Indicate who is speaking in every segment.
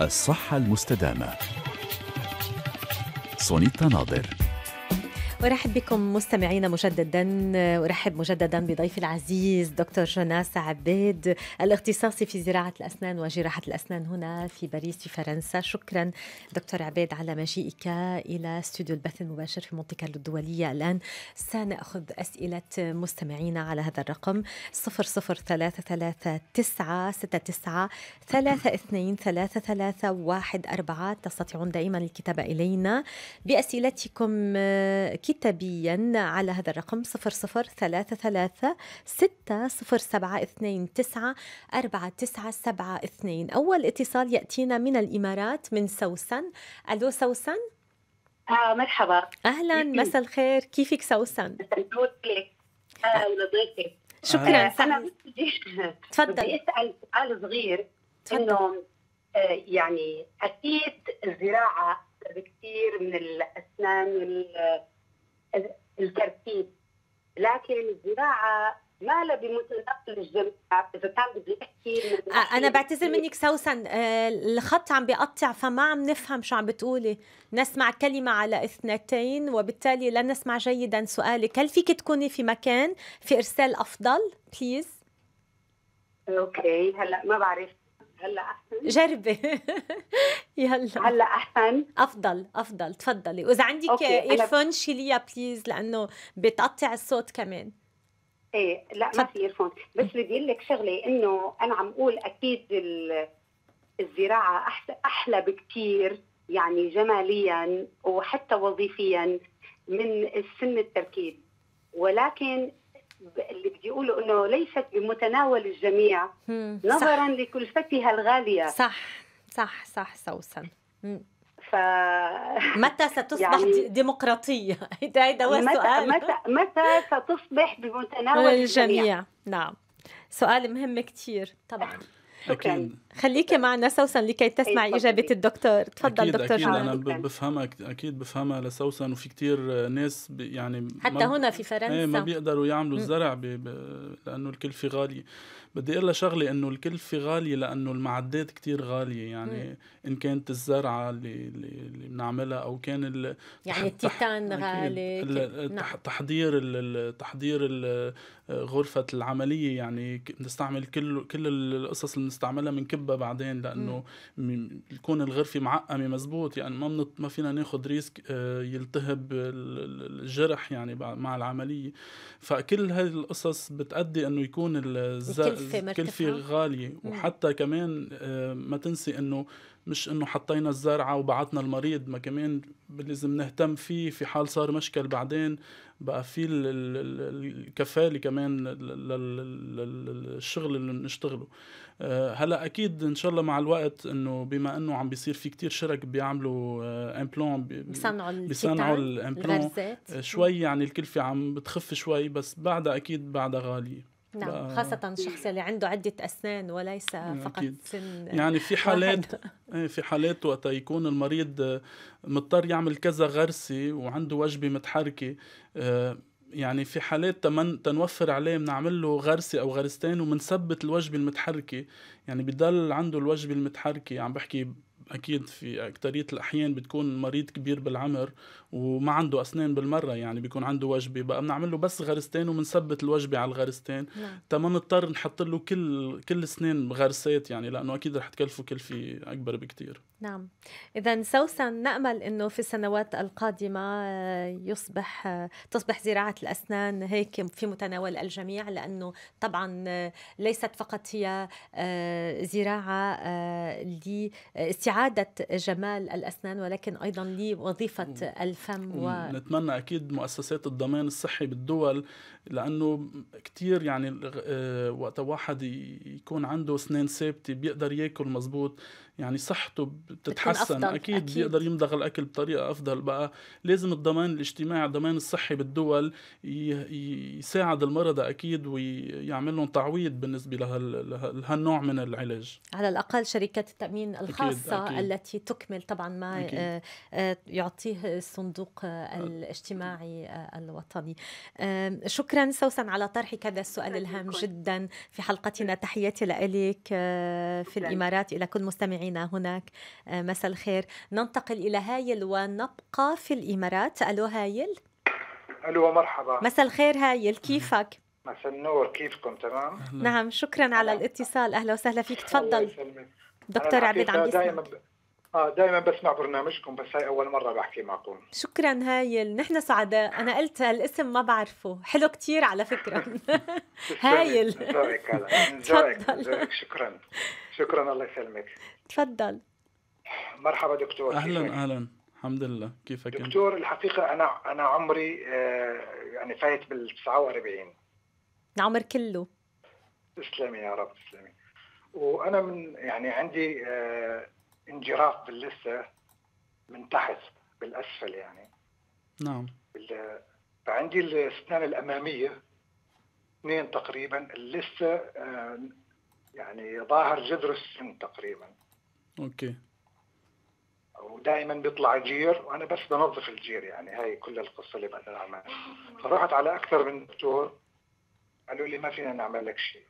Speaker 1: الصحة المستدامة سونيتا ناظر
Speaker 2: ارحب بكم مستمعينا مجددا ارحب مجددا بضيفي العزيز دكتور جناس عبيد الاختصاصي في زراعه الاسنان وجراحه الاسنان هنا في باريس في فرنسا شكرا دكتور عبيد على مجيئك الى استوديو البث المباشر في مونتي الدوليه الان سناخذ اسئله مستمعينا على هذا الرقم 00339 تستطيعون دائما الكتابه الينا باسئلتكم كتابة كتابيا على هذا الرقم 0033607299497 أول اتصال يأتينا من الإمارات من سوسن ألو سوسن آه مرحبا أهلا مساء الخير كيفك سوسن؟
Speaker 3: أهلا آه. شكرا
Speaker 2: آه. أنا تفضل بدي أسأل سؤال صغير إنه آه،
Speaker 1: يعني أكيد الزراعة بكثير من الأسنان وال الترتيب لكن الزراعه ما لا بمتناول الجميع اذا كان بدي احكي انا بعتذر منك
Speaker 2: سوسن آه، الخط عم بيقطع فما عم نفهم شو عم بتقولي نسمع كلمه على اثنتين وبالتالي لن نسمع جيدا سؤالك هل فيك تكوني في مكان في ارسال افضل بليز
Speaker 1: اوكي هلا ما بعرف هلا احسن
Speaker 2: جربي يلا هلا احسن افضل افضل تفضلي واذا عندك ايرفون شيليها بليز لانه بتقطع الصوت كمان ايه لا ما في ايرفون بس بدي اقول لك شغله انه انا عم اقول اكيد الزراعه احلى بكثير يعني جماليا وحتى وظيفيا من السن التركيب ولكن اللي بدي اقوله انه ليست بمتناول الجميع نظرا لكلفتها الغاليه صح صح صح سوسن ف... متى ستصبح يعني... ديمقراطية؟ هيدا هيدا هو السؤال متى, متى متى ستصبح بمتناول الجميع؟ الجميع نعم سؤال مهم كثير طبعا شكرا خليك خليكي معنا سوسن لكي تسمعي إجابة الدكتور تفضل أكيد دكتور أكيد أنا
Speaker 1: بفهمها أكيد بفهمها لسوسن وفي كتير ناس يعني حتى هنا في فرنسا إيه، ما بيقدروا يعملوا الزرع لأنه الكلفة غالية بدي اقول لها شغله انه الكلفه غاليه لانه المعدات كتير غاليه يعني مم. ان كانت الزرعه اللي اللي بنعملها او كان ال... يعني التيتان غالي ال... نعم. تحضير ال... تحضير ال... غرفه العمليه يعني بنستعمل كل كل القصص اللي بنستعملها بنكبها بعدين لانه تكون الغرفه معقمه مزبوط يعني ما منط... ما فينا ناخذ ريسك آه، يلتهب الجرح يعني مع العمليه فكل هذه القصص بتأدي انه يكون الزرع الكلفة غالية وحتى كمان آه، ما تنسي انه مش انه حطينا الزرعة وبعثنا المريض ما كمان لازم نهتم فيه في حال صار مشكل بعدين بقى في الكفالة كمان للشغل اللي بنشتغله آه، هلا اكيد ان شاء الله مع الوقت انه بما انه عم بيصير في كتير شرك بيعملوا امبلون آه، بيصنعوا بيصنعوا الامبلون شوي يعني الكلفة عم بتخف شوي بس بعدها اكيد بعدها غالية نعم خاصة
Speaker 2: الشخص اللي عنده عدة أسنان وليس فقط أكيد. سن يعني في حالات
Speaker 1: إيه، في حالات وقت يكون المريض آه، مضطر يعمل كذا غرسة وعنده وجبة متحركة آه، يعني في حالات تمن تنوفر عليه بنعمل له غرسه او غرستين وبنثبت الوجبه المتحركه يعني بضل عنده الوجبه المتحركه عم يعني بحكي اكيد في اكثريه الاحيان بتكون مريض كبير بالعمر وما عنده اسنان بالمره يعني بيكون عنده وجبه بقى بنعمل له بس غرستين وبنثبت الوجبه على الغرستين نعم. ما نضطر نحط له كل كل سنين غرسات يعني لانه اكيد رح تكلفه كلفه اكبر بكثير
Speaker 2: نعم اذا سوسن نامل انه في السنوات القادمه آه، يصبح آه، تصبح زراعه الاسنان هيك في متناول الجميع لانه طبعا آه، ليست فقط هي زراعه لاستيعاب إعادة جمال الأسنان ولكن أيضا لوظيفة الفم و...
Speaker 1: نتمنى أكيد مؤسسات الضمان الصحي بالدول لأنه كتير يعني آه، وقت واحد يكون عنده أسنان ثابتة بيقدر ياكل مزبوط يعني صحته بتتحسن أكيد, أكيد بيقدر يمضغ الأكل بطريقة أفضل بقى لازم الضمان الاجتماعي الضمان الصحي بالدول يساعد المرضى أكيد ويعمل لهم تعويض بالنسبة لهالنوع من العلاج
Speaker 2: على الأقل شركات التأمين الخاصة أكيد أكيد. التي تكمل طبعا ما أكيد. آه، آه، يعطيه الصندوق آه، الاجتماعي الوطني شكرا سوسن على طرحك هذا السؤال الهام جدا في حلقتنا تحياتي لك في الإمارات إلى كل مستمعين مستمعينا هناك آه، مساء الخير ننتقل إلى هايل ونبقى في الإمارات ألو هايل
Speaker 3: ألو مرحبا مساء الخير
Speaker 2: هايل كيفك؟
Speaker 3: مساء النور كيفكم تمام؟ نعم
Speaker 2: شكرا على الاتصال أهلا وسهلا فيك تفضل
Speaker 3: دكتور عبيد عم يسمعك اه دائما بسمع برنامجكم بس هاي اول مره بحكي معكم
Speaker 2: شكرا هايل نحن سعداء انا قلت هالاسم ما بعرفه حلو كتير على فكره
Speaker 3: هايل نزارك شكرا شكرا الله يسلمك تفضل مرحبا دكتور اهلا اهلا
Speaker 1: الحمد لله كيفك دكتور
Speaker 3: الحقيقه انا انا عمري آه يعني فايت بال 49
Speaker 2: العمر كله
Speaker 3: تسلمي يا رب تسلمي وانا من يعني عندي آه انجراف باللثه من تحت بالاسفل يعني نعم فعندي الاسنان الاماميه اثنين تقريبا اللثه آه، يعني ظاهر جذر السن تقريبا اوكي ودائما بيطلع جير وانا بس بنظف الجير يعني هاي كل القصه اللي بقدر اعملها فرحت على اكثر من دكتور قالوا لي ما فينا نعمل لك شيء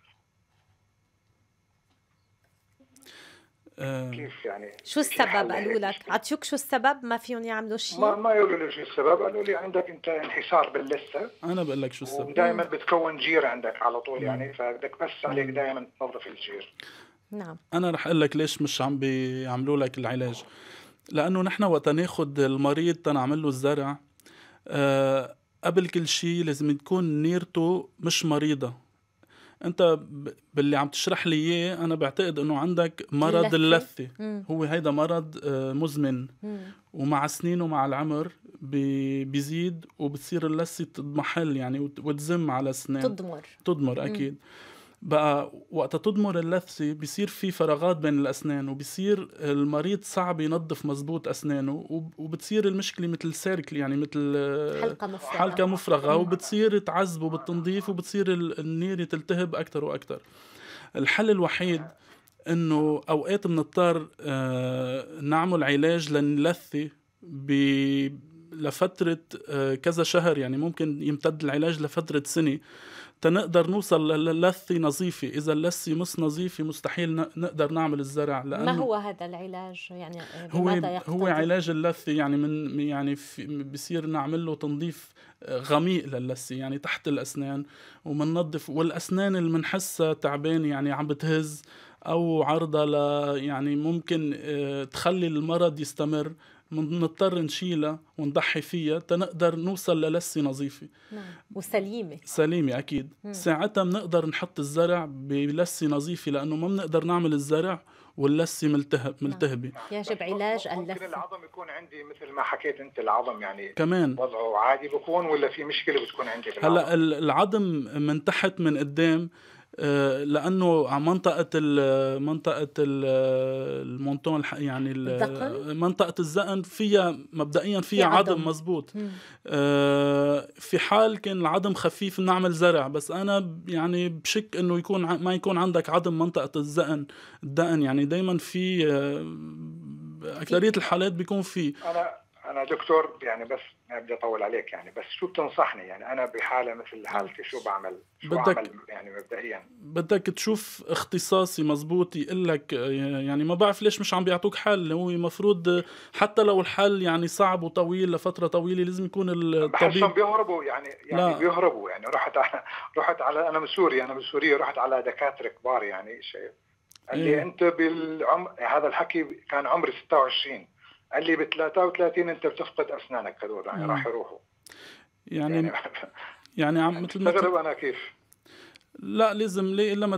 Speaker 3: آه. كيف يعني شو السبب قالوا
Speaker 2: لك؟ عطيوك شو السبب ما فيهم يعملوا شيء؟ ما ما يقولوا
Speaker 3: لي شو السبب، قالوا لي عندك انت انحسار باللثه
Speaker 1: انا بقول لك شو السبب دائما
Speaker 3: بتكون جير عندك على طول يعني فبدك بس عليك دائما تنظف الجير
Speaker 1: نعم انا رح اقول لك ليش مش عم بيعملوا لك العلاج لانه نحن وقت ناخذ المريض تنعمل له الزرع أه قبل كل شيء لازم تكون نيرته مش مريضه انت باللي عم تشرح لي اياه انا بعتقد انه عندك مرض اللثه هو هيدا مرض آه، مزمن ومع السنين ومع العمر بيزيد وبتصير اللثه تضمحل يعني وتزم على السنان تضمر تضمر اكيد مم. بقى وقت تضمر اللثة بصير في فراغات بين الأسنان وبصير المريض صعب ينظف مزبوط أسنانه وبتصير المشكلة مثل سيركل يعني مثل حلقة مفرغة, حلقة مفرغة وبتصير تعذبه بالتنظيف وبتصير النيرة تلتهب أكثر وأكثر الحل الوحيد انه اوقات بنضطر آه، نعمل علاج للثه ب لفترة آه، كذا شهر يعني ممكن يمتد العلاج لفترة سنة تنقدر نوصل للثة نظيفة إذا اللث مش نظيفة مستحيل نقدر نعمل الزرع لأنه ما هو
Speaker 2: هذا العلاج يعني هو يقتضي؟ هو
Speaker 1: علاج اللثة يعني من يعني بصير نعمل له تنظيف غميق للثة يعني تحت الأسنان ومننظف والأسنان اللي بنحسها تعبانة يعني عم بتهز أو عرضة ل يعني ممكن آه، تخلي المرض يستمر نضطر نشيلها ونضحي فيها تنقدر نوصل للسه نظيفه
Speaker 2: نعم وسليمه
Speaker 1: سليمه اكيد مم. ساعتها بنقدر نحط الزرع بلسه نظيفه لانه ما بنقدر نعمل الزرع واللسه ملتهب نعم. ملتهبه
Speaker 3: يجب علاج ممكن العظم يكون عندي مثل ما حكيت انت العظم يعني
Speaker 1: كمان وضعه
Speaker 3: عادي بكون ولا في مشكله بتكون عندي هلا
Speaker 1: العظم من تحت من قدام آه، لانه على منطقه منطقه المونتون يعني منطقه الزقن فيها مبدئيا فيها عدم, عدم مزبوط آه في حال كان العدم خفيف نعمل زرع بس انا يعني بشك انه يكون ما يكون عندك عدم منطقه الزقن الدقن يعني دايما في آه اكثريه الحالات بيكون في
Speaker 3: أنا انا دكتور يعني بس ما بدي اطول عليك يعني بس شو بتنصحني يعني انا بحاله مثل حالتي شو بعمل شو بدك أعمل يعني مبدئيا
Speaker 1: بدك تشوف اختصاصي مزبوط يقول لك يعني ما بعرف ليش مش عم بيعطوك حل هو المفروض حتى لو الحل يعني صعب وطويل لفتره طويله لازم يكون الطبيب بحسهم
Speaker 3: بيهربوا يعني يعني لا. بيهربوا يعني رحت على رحت على انا من سوريا انا من سوريا رحت على دكاتره كبار يعني شيء قال لي إيه. انت بالعمر هذا الحكي كان عمري 26 قال لي ب 33 انت بتفقد اسنانك هذول يعني راح يروحوا
Speaker 1: يعني يعني, يعني عم مثل ما انا كيف لا لازم ليه الا ما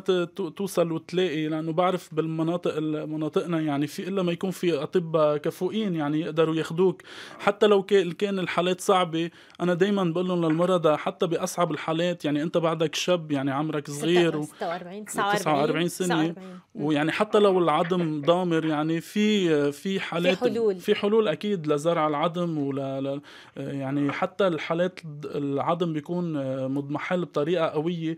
Speaker 1: توصل وتلاقي لانه بعرف بالمناطق مناطقنا يعني في الا ما يكون في اطباء كفؤين يعني يقدروا ياخذوك حتى لو كان الحالات صعبه انا دائما بقول لهم للمرضى حتى باصعب الحالات يعني انت بعدك شاب يعني عمرك صغير
Speaker 2: 46 49 سنه
Speaker 1: ويعني حتى لو العظم ضامر يعني في في حالات في حلول في حلول اكيد لزرع العظم ولا يعني حتى الحالات العظم بيكون مضمحل بطريقه قويه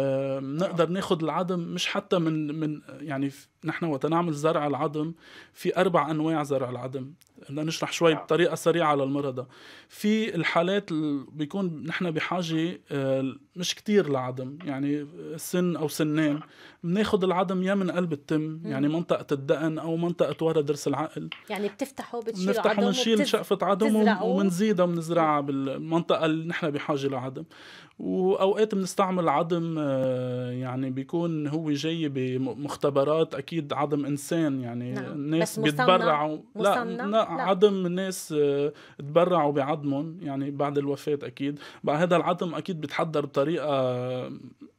Speaker 1: آه، نقدر ناخذ العدم مش حتى من من يعني نحن وقت نعمل زرع العظم في اربع انواع زرع العظم بدنا نشرح شوي نعم. بطريقه سريعه للمرضى في الحالات اللي بيكون نحن بحاجه آه، مش كتير لعظم يعني سن او سنين نعم. بناخذ العظم يا من قلب التم يعني منطقه الدقن او منطقه ورا ضرس العقل
Speaker 2: يعني بتفتحه بتشيل بنفتح بنشيل شقفه عظم وبنزيدها
Speaker 1: بنزرعها بالمنطقه اللي نحن بحاجه لعظم واوقات بنستعمل عظم آه، يعني بيكون هو جاي بمختبرات اكيد عدم انسان يعني نعم. ناس بيتبرعوا لا, لا عدم ناس آه، تبرعوا بعدمهم يعني بعد الوفاه اكيد بعد هذا العدم اكيد بيتحضر بطريقه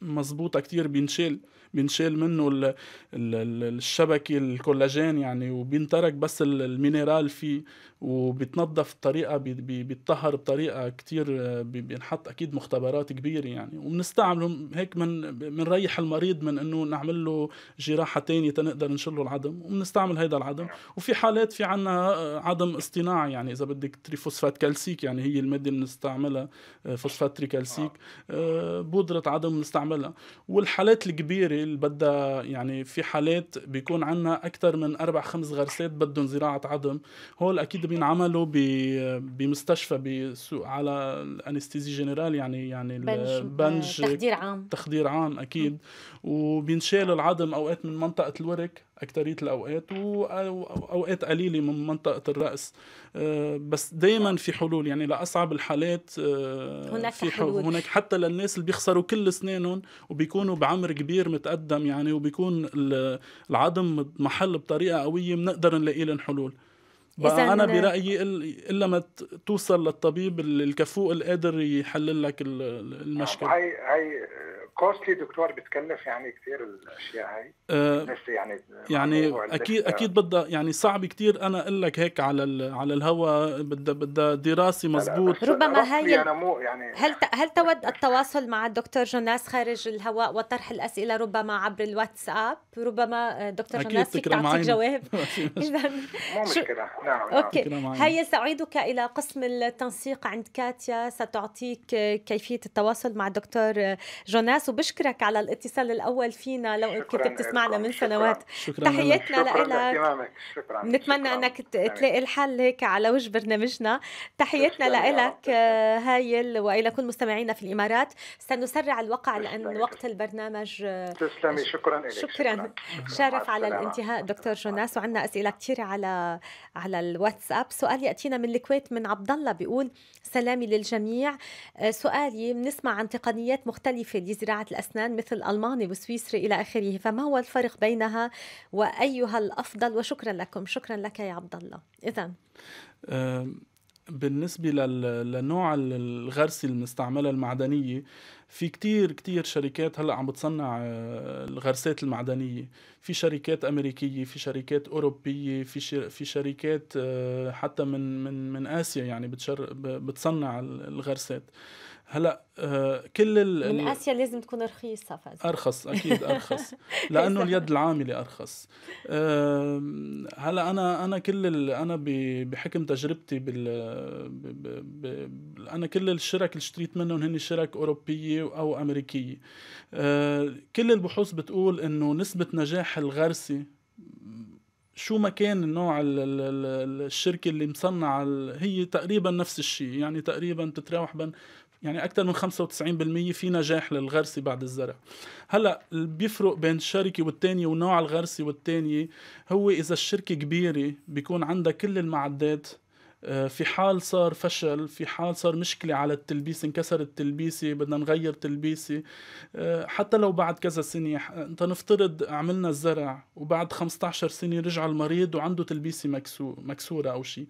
Speaker 1: مزبوطه كتير بينشال بنشال منه الشبكه الكولاجين يعني وبينترك بس المينرال فيه وبتنظف بطريقه بيتطهر بطريقه كتير بينحط اكيد مختبرات كبيره يعني وبنستعمله هيك من بنريح المريض من انه نعمل له جراحه ثانيه تنقدر نشيل له العظم وبنستعمل هذا العظم وفي حالات في عنا عدم اصطناعي يعني اذا بدك تريفوسفات كالسيك يعني هي الماده اللي بنستعملها آه، فوسفات تريكالسيك آه. آه، بودره عظم بنستعملها والحالات الكبيره بالبرازيل بدها يعني في حالات بيكون عندنا اكثر من اربع خمس غرسات بدهم زراعه عظم هول اكيد بينعملوا بمستشفى على الانستيزي جنرال يعني يعني البنج آه، تخدير عام تخدير عام اكيد وبينشال العظم اوقات من منطقه الورك أكترية الأوقات وأوقات قليلة من منطقة الرأس آه، بس دايما في حلول يعني لأصعب الحالات آه، هناك في حلول هناك حتى للناس اللي بيخسروا كل أسنانهم وبيكونوا بعمر كبير متقدم يعني وبيكون العظم محل بطريقة قوية بنقدر نلاقي لهم حلول بقى انا برايي الا ما توصل للطبيب الكفوء القادر يحلل لك المشكله
Speaker 3: كوستلي دكتور بتكلف يعني كثير الاشياء هاي آه، بس يعني يعني اكيد آه، اكيد
Speaker 1: بدها يعني صعب كثير انا اقول لك هيك على ال على الهواء بدها بدها دراسه مزبوط ربما
Speaker 3: هي أنا مو يعني
Speaker 2: هل هل تود التواصل مع الدكتور جوناس خارج الهواء وطرح الاسئله ربما عبر الواتساب ربما آه، دكتور جوناس فيك تعطيك جواب اذا
Speaker 3: مو مشكله نعم, نعم. اوكي هيا
Speaker 2: ساعيدك الى قسم التنسيق عند كاتيا ستعطيك كيفيه التواصل مع الدكتور جوناس وبشكرك على الاتصال الاول فينا لو كنت بتسمعنا من سنوات شكراً تحياتنا لك شكرا انك تلاقي الحل هيك على وجه برنامجنا تحياتنا لك آه، هايل والى كل مستمعينا في الامارات سنسرع الوقع لان وقت البرنامج آه، تسلمي
Speaker 3: شكرا لك شكرا شرف على الانتهاء
Speaker 2: دكتور جوناس وعندنا اسئله كثير على على الواتساب سؤال ياتينا من الكويت من عبد الله بيقول سلامي للجميع آه، سؤالي بنسمع عن تقنيات مختلفه لزراعه زراعة الأسنان مثل الماني وسويسري إلى آخره فما هو الفرق بينها وأيها الأفضل وشكرا لكم شكرا لك يا عبد الله إذا
Speaker 1: بالنسبة لنوع الغرس المستعملة المعدنية في كتير كتير شركات هلأ عم بتصنع آه، الغرسات المعدنية في شركات أمريكية في شركات أوروبية في في شركات آه، حتى من من من آسيا يعني بتصنع الغرسات هلا آه كل ال من اسيا
Speaker 2: لازم تكون رخيصه فازل. ارخص اكيد ارخص لانه
Speaker 1: اليد العامله ارخص آه هلا انا انا كل ال انا بحكم تجربتي بال ب ب ب انا كل الشرك اللي اشتريت منهم هن شرك اوروبيه او امريكيه آه كل البحوث بتقول انه نسبه نجاح الغرسي شو ما كان النوع الشركة اللي مصنعة هي تقريبا نفس الشيء يعني تقريبا تتراوح بين يعني اكثر من 95% في نجاح للغرسه بعد الزرع هلا اللي بيفرق بين الشركه والثانيه ونوع الغرسه والثانيه هو اذا الشركه كبيره بيكون عندها كل المعدات آه، في حال صار فشل في حال صار مشكلة على التلبيس انكسر التلبيسة بدنا نغير تلبيسة آه، حتى لو بعد كذا سنة انت نفترض عملنا الزرع وبعد 15 سنة رجع المريض وعنده تلبيسة مكسو مكسورة أو شيء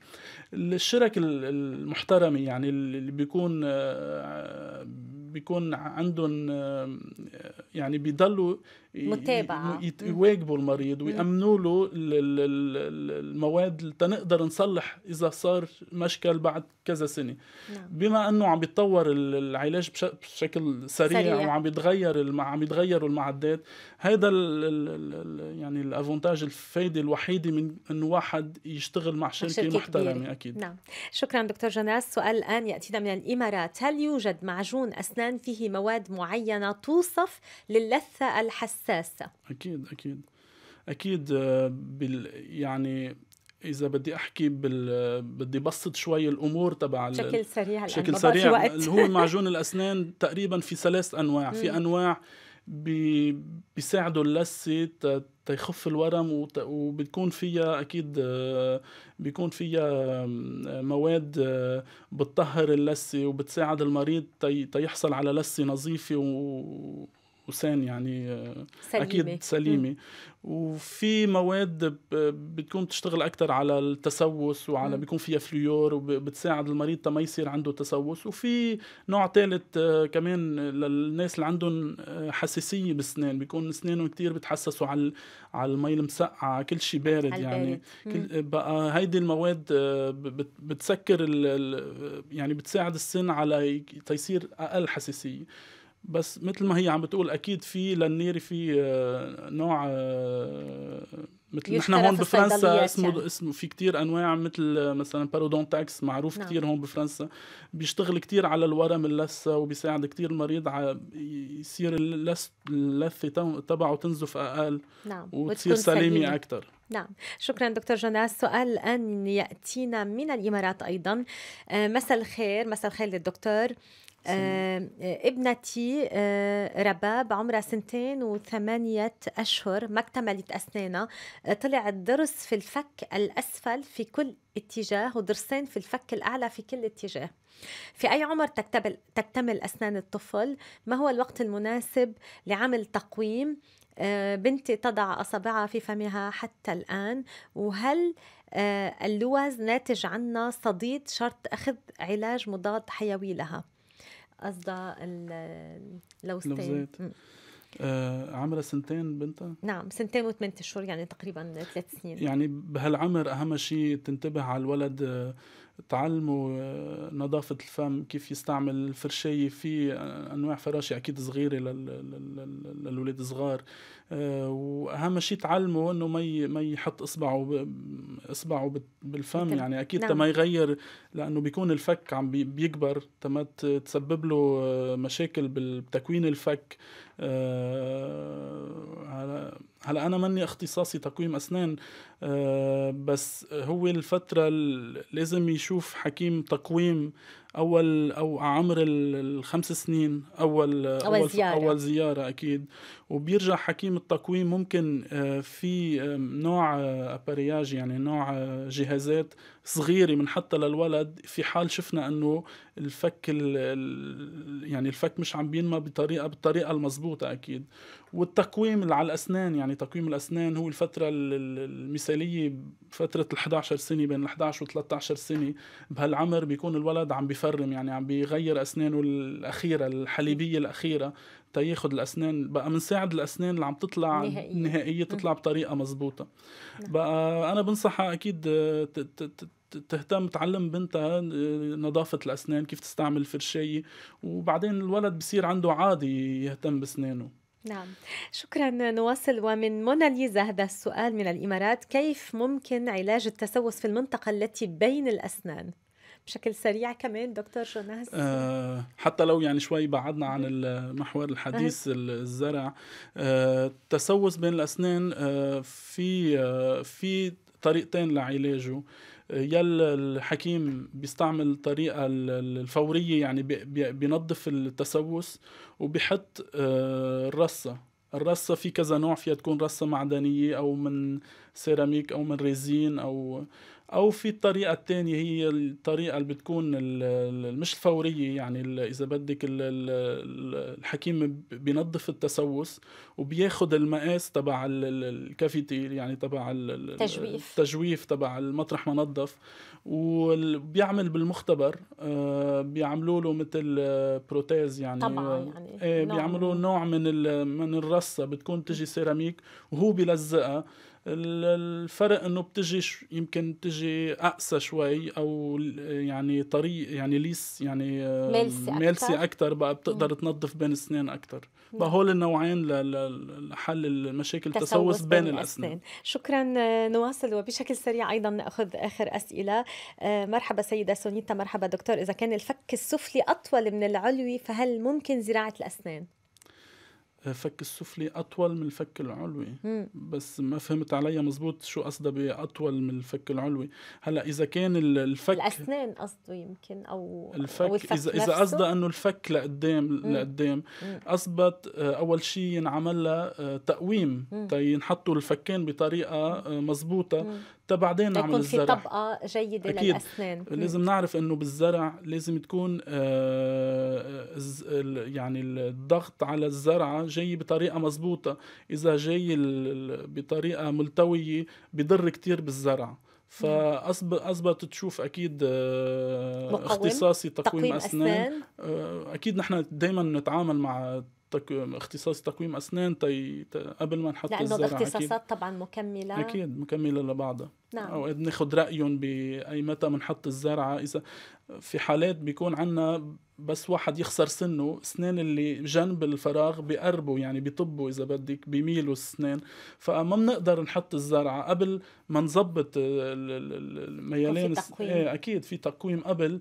Speaker 1: الشرك المحترمة يعني اللي بيكون آه، بيكون عندهم يعني بيضلوا متابعة يواجبوا المريض ويأمنوا له المواد تنقدر نصلح إذا صار مشكل بعد كذا سنة نعم. بما أنه عم بيتطور العلاج بشكل سريع, سريع. وعم بيتغير عم بيتغيروا المعدات هذا يعني الافونتاج الفايدة الوحيدة من أنه واحد يشتغل مع شركة, شركة محترمة أكيد نعم
Speaker 2: شكرا دكتور جناس سؤال الآن يأتينا من الإمارات هل يوجد معجون أسنان الأسنان فيه مواد معينة توصف للثة الحساسة
Speaker 1: أكيد أكيد أكيد آه، بال يعني اذا بدي احكي بال... بدي بسط شوي الامور تبع بشكل سريع بشكل سريع اللي هو معجون الاسنان تقريبا في ثلاث انواع في انواع بي بيساعدوا اللسة تيخف الورم وبتكون فيها اكيد بيكون فيها مواد آه، بتطهر اللسة وبتساعد المريض تيحصل على لسة نظيفه وسان يعني آه، سليمة. اكيد سليمه وفي مواد بتكون بتشتغل اكثر على التسوس وعلى م. بيكون فيها فلور وبتساعد المريض ما يصير عنده تسوس وفي نوع ثالث آه، كمان للناس اللي عندهم آه، حساسيه بالسنان بيكون اسنانهم كثير بتحسسوا على على المي المسقعه كل شيء بارد يعني كل بقى هيدي المواد بتسكر يعني بتساعد السن على تيصير اقل حساسيه بس مثل ما هي عم بتقول اكيد في للنيري في آه، نوع آه، مثل نحن هون بفرنسا اسمه يعني. اسمه في كتير انواع مثل آه، مثلا بارودون تاكس معروف نعم. كتير هون بفرنسا بيشتغل كتير على الورم اللثه وبيساعد كتير المريض على يصير اللثه تبعه تنزف اقل
Speaker 2: نعم وتصير سليمه اكثر نعم شكرا دكتور جناس سؤال الآن يأتينا من الإمارات أيضا مساء الخير مساء الخير للدكتور آه ابنتي آه رباب عمرها سنتين وثمانية أشهر ما اكتملت أسنانها آه، طلع الضرس في الفك الأسفل في كل اتجاه وضرسين في الفك الأعلى في كل اتجاه في أي عمر تكتمل, تكتمل أسنان الطفل ما هو الوقت المناسب لعمل تقويم آه بنتي تضع أصابعها في فمها حتى الآن وهل آه، اللوز ناتج عنا صديد شرط أخذ علاج مضاد حيوي لها قصدا اللوزتين
Speaker 1: آه عمرها سنتين بنتها؟
Speaker 2: نعم سنتين وثمان اشهر يعني تقريبا ثلاث سنين
Speaker 1: يعني بهالعمر اهم شيء تنتبه على الولد آه، تعلموا نظافة الفم كيف يستعمل الفرشاية في آه، أنواع فراشة أكيد صغيرة للولاد الصغار آه، وأهم شيء تعلموا أنه ما ما يحط إصبعه إصبعه بالفم يعني أكيد نعم. ما يغير لأنه بيكون الفك عم بيكبر تما تسبب له آه، مشاكل بتكوين الفك آه، هلا انا مني اختصاصي تقويم اسنان آه، بس هو الفتره لازم يشوف حكيم تقويم اول او عمر الخمس سنين اول اول, زيارة. اول زياره اكيد وبيرجع حكيم التقويم ممكن آه، في آه، نوع ابارياج آه، يعني نوع جهازات صغيره بنحطها للولد في حال شفنا انه الفك الـ يعني الفك مش عم بينمى بطريقه بالطريقه المضبوطه اكيد والتقويم على الاسنان يعني تقويم الاسنان هو الفتره المثاليه فتره ال 11 سنه بين ال 11 و 13 سنه بهالعمر بيكون الولد عم بيفك بيفرم يعني عم بيغير اسنانه الاخيره الحليبيه الاخيره تياخد الاسنان بقى منساعد الاسنان اللي عم تطلع نهائية, نهائية تطلع بطريقه مزبوطة نعم. بقى انا بنصحها اكيد آه، تهتم تعلم بنتها آه، نظافة الأسنان كيف تستعمل فرشاية وبعدين الولد بصير عنده عادي يهتم بأسنانه
Speaker 2: نعم شكرا نواصل ومن موناليزا هذا السؤال من الإمارات كيف ممكن علاج التسوس في المنطقة التي بين الأسنان؟ بشكل سريع كمان دكتور جوناس
Speaker 1: آه حتى لو يعني شوي بعدنا عن محور الحديث الزرع آه التسوس بين الاسنان آه في آه في طريقتين لعلاجه آه، يل الحكيم بيستعمل الطريقة الفورية يعني بينظف التسوس وبيحط آه، الرصة الرصة في كذا نوع فيها تكون رصة معدنية أو من سيراميك أو من ريزين أو او في الطريقه الثانيه هي الطريقه اللي بتكون مش الفوريه يعني اذا بدك الحكيم بينظف التسوس وبياخذ المقاس تبع الكافيتير يعني تبع التجويف التجويف تبع المطرح ما نظف وبيعمل بالمختبر آه، بيعملوا له مثل بروتيز يعني طبعا يعني إيه، بيعملوا نوع من من الرصه بتكون تجي سيراميك وهو بيلزقها الفرق انه بتجي يمكن بتجي اقسى شوي او يعني طريق يعني ليس يعني ميلسي, ميلسي أكتر. أكثر بقي بتقدر تنظف بين الاسنان اكثر فهول النوعين لحل المشاكل التسوس بين, بين الاسنان
Speaker 2: شكرا آه، نواصل وبشكل سريع ايضا ناخذ اخر اسئله آه، مرحبا سيده سونيتا مرحبا دكتور اذا كان الفك السفلي اطول من العلوي فهل ممكن زراعه الاسنان
Speaker 1: الفك السفلي أطول من الفك العلوي مم. بس ما فهمت عليا مزبوط شو قصدها بأطول من الفك العلوي هلا إذا كان الفك الأسنان
Speaker 2: قصده يمكن أو الفك, أو الفك إذا إذا قصدها
Speaker 1: إنه الفك لقدام لقدام أثبت آه، أول شيء ينعمل له آه، تقويم تينحطوا طيب الفكين بطريقة آه، مزبوطة تبعدين نعمل الزرع يكون في طبقة
Speaker 2: جيدة أكيد. للأسنان لازم
Speaker 1: نعرف أنه بالزرع لازم تكون آه، آه، يعني الضغط على الزرعة جاي بطريقة مزبوطة إذا جاي بطريقة ملتوية بضر كتير بالزرع فاثبت تشوف اكيد آه، اختصاصي تقويم, تقويم اسنان, أسنان. اكيد نحن دائما نتعامل مع اختصاص تقويم اسنان تي... قبل ما نحط لانه الزرع الاختصاصات
Speaker 2: طبعا مكمله اكيد
Speaker 1: مكمله لبعضها نعم اوقات بناخذ رايهم باي متى بنحط الزرعه اذا في حالات بيكون عندنا بس واحد يخسر سنه اسنان اللي جنب الفراغ بقربوا يعني بيطبوا اذا بدك بيميلوا السنان فما بنقدر نحط الزرعه قبل ما نظبط الميلان ايه اكيد في تقويم قبل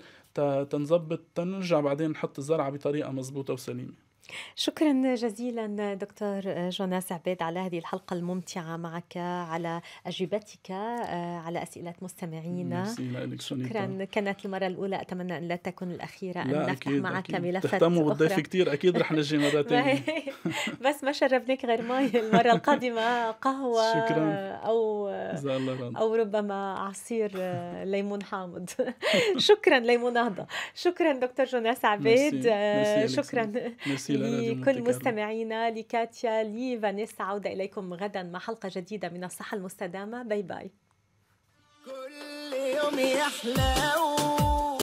Speaker 1: تنظبط تنرجع بعدين نحط الزرعه بطريقه مزبوطه وسليمه
Speaker 2: شكرا جزيلا دكتور جوناس عبيد على هذه الحلقة الممتعة معك على أجوبتك آه، على أسئلة مستمعينا
Speaker 1: شكرا
Speaker 2: كانت المرة الأولى أتمنى أن لا تكون الأخيرة أن نفتح أكيد معك أكيد. ملفات تهتموا بالضيف كثير
Speaker 1: أكيد رح نجي مرة ثانية
Speaker 2: بس ما شربناك غير مي المرة القادمة قهوة شكرا. أو أو ربما عصير آه، ليمون حامض شكرا ليمون نهضة شكرا دكتور جوناس عبيد آه، شكرا لكل مستمعينا لكاتيا لي فانيسا عودة إليكم غدا مع حلقة جديدة من الصحة المستدامة باي باي
Speaker 3: كل يوم يحلو